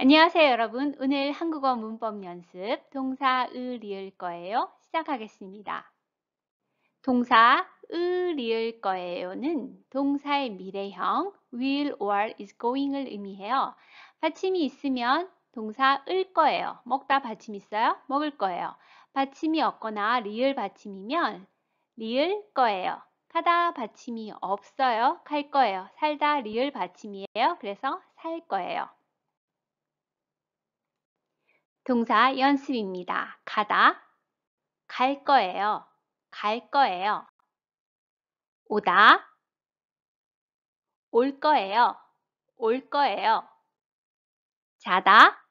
안녕하세요 여러분 오늘 한국어 문법 연습 동사 을이을 거예요 시작하겠습니다 동사 을이을 거예요는 동사의 미래형 will or is going을 의미해요 받침이 있으면 동사 을 거예요 먹다 받침 있어요 먹을 거예요 받침이 없거나 리을 받침이면 리을 거예요 가다 받침이 없어요 갈 거예요 살다 리을 받침이에요 그래서 살 거예요 동사 연습입니다. 가다. 갈 거예요. 갈 거예요. 오다. 올 거예요. 올 거예요. 자다.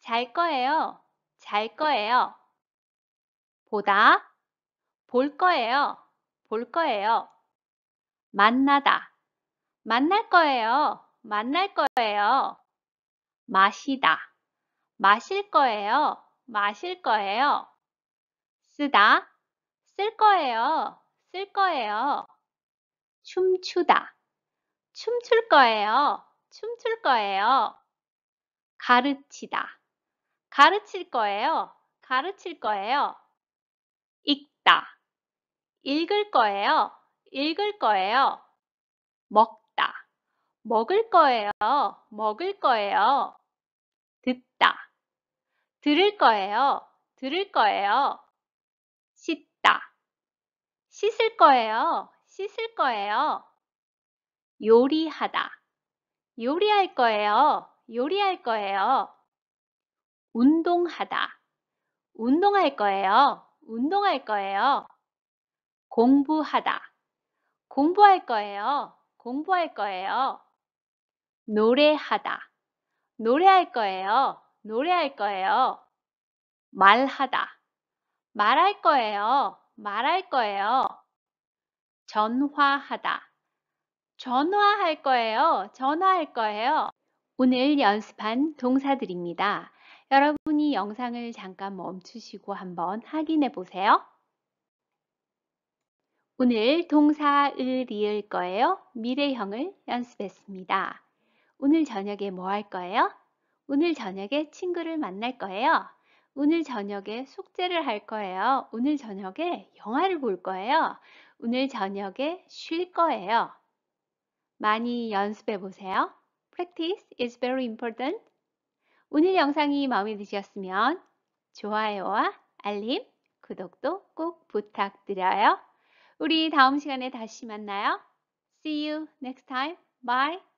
잘 거예요. 잘 거예요. 보다. 볼 거예요. 볼 거예요. 만나다. 만날 거예요. 만날 거예요. 마시다. 마실 거예요. 마실 거예요. 쓰다, 쓸 거예요. 쓸 거예요. 춤추다, 춤출 거예요. 춤출 거예요. 가르치다, 가르칠 거예요. 가르칠 거예요. 읽다, 읽을 거예요. 읽을 거예요. 먹다, 먹을 거예요. 먹을 거예요. 듣다, 들을 거예요. 들을 거예요. 씻다. 씻을 거예요. 씻을 거예요. 요리하다. 요리할 거예요. 요리할 거예요. 운동하다. 운동할 거예요. 운동할 거예요. 공부하다. 공부할 거예요. 공부할 거예요. 노래하다. 노래할 거예요. 노래할 거예요. 말하다. 말할 거예요. 말할 거예요. 전화하다. 전화할 거예요. 전화할 거예요. 오늘 연습한 동사들입니다. 여러분이 영상을 잠깐 멈추시고 한번 확인해 보세요. 오늘 동사을 이을 거예요. 미래형을 연습했습니다. 오늘 저녁에 뭐 할 거예요? 오늘 저녁에 친구를 만날 거예요. 오늘 저녁에 숙제를 할 거예요. 오늘 저녁에 영화를 볼 거예요. 오늘 저녁에 쉴 거예요. 많이 연습해 보세요. Practice is very important. 오늘 영상이 마음에 드셨으면 좋아요와 알림, 구독도 꼭 부탁드려요. 우리 다음 시간에 다시 만나요. See you next time. Bye.